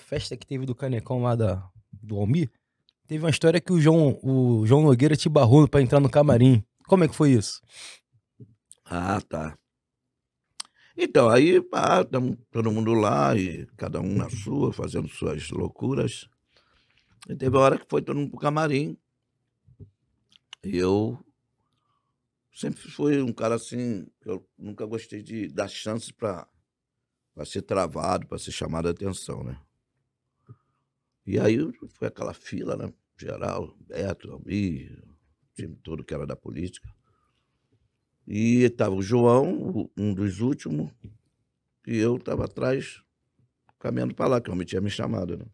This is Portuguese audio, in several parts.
festa que teve do Canecão lá da, do Almir, teve uma história que o João, o João Nogueira te barrou para entrar no camarim. Como é que foi isso? Ah, tá. Então, aí pá, todo mundo lá e cada um na sua, fazendo suas loucuras. E teve uma hora que foi todo mundo pro camarim. E eu sempre fui um cara assim, eu nunca gostei de dar chance para ser travado, para ser chamado a atenção, né? E aí foi aquela fila, né? Geral, Beto, Almi, o time todo que era da política. E estava o João, um dos últimos, e eu estava atrás, caminhando para lá, que o homem tinha me chamado. Né?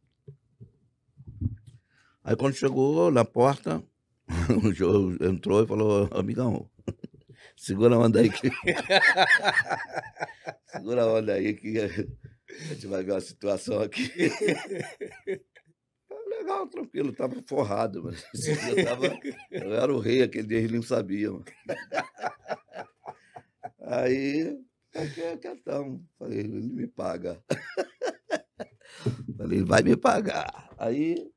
Aí quando chegou na porta, o João entrou e falou, amigão, segura a onda aí que. segura a onda aí que a gente vai ver uma situação aqui legal, tranquilo, estava forrado, mas esse dia tava, eu era o rei aquele dia, eles não sabiam. Aí, é quietão, é falei, ele me paga. Falei, ele vai me pagar. Aí,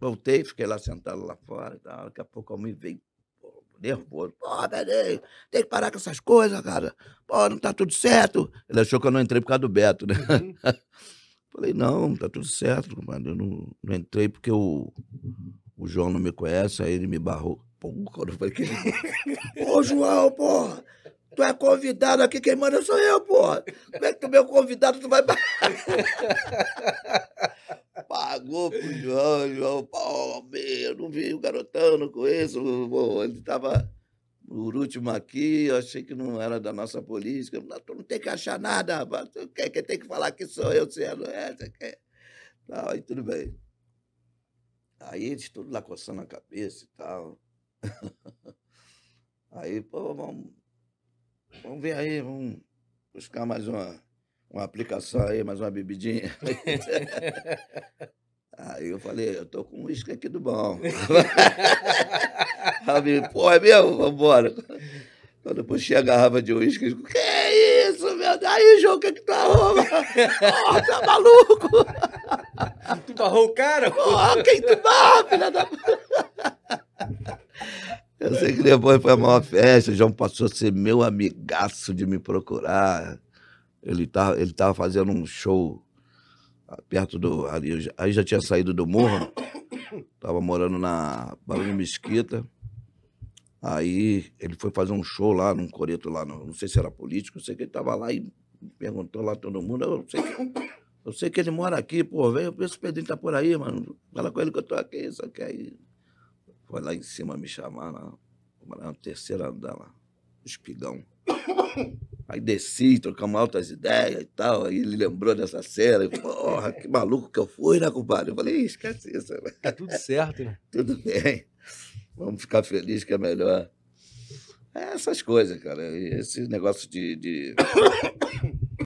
voltei, fiquei lá sentado lá fora, então, daqui a pouco a mãe veio nervoso. Pô, peraí, tem que parar com essas coisas, cara. Pô, não tá tudo certo. Ele achou que eu não entrei por causa do Beto, né? Uhum. Falei, não, tá tudo certo, mano. Eu não, não entrei porque o, o João não me conhece, aí ele me barrou. Porra, eu falei que Ô, João, porra! Tu é convidado aqui, quem manda sou eu, porra. Como é que tu é meu convidado, tu vai. Pagou pro João, João, pô, meu, não vi o garotão, não conheço. Pô, ele tava por último aqui, eu achei que não era da nossa política. Não, tu não tem que achar nada, rapaz. Quem, quem tem que falar que sou eu, se é, não é, quer. Não, aí tudo bem. Aí eles tudo lá coçando a cabeça e tal. aí, pô, vamos, vamos ver aí, vamos buscar mais uma, uma aplicação aí, mais uma bebidinha. Aí eu falei, eu tô com um uísque aqui do bom. Ela pô, é mesmo? Vambora. Quando eu puxei a garrafa de uísque, eu que é isso, meu Deus? Aí, João, o que é que tu arruma? Oh, tá maluco? tu barrou o cara? Porra, quem tu barra, filha da... Eu sei que depois foi a maior festa, o João passou a ser meu amigaço de me procurar. Ele estava ele tava fazendo um show perto do. Ali, aí já tinha saído do morro, né? tava morando na Barulho Mesquita. Aí ele foi fazer um show lá, num coreto lá, não, não sei se era político, sei que ele tava lá e perguntou lá todo mundo. Eu sei que, eu sei que ele mora aqui, pô, velho, o Pedrinho tá por aí, mano. Fala com ele que eu tô aqui, só que aí. Foi lá em cima me chamar, lá, lá no terceiro andar lá, espigão. Aí desci, trocamos altas ideias e tal. Aí ele lembrou dessa cena. Porra, que maluco que eu fui, né, compadre? Eu falei, esquece isso. Né? Tá tudo certo, né? tudo bem. Vamos ficar felizes que é melhor. É essas coisas, cara. Esse negócio de, de...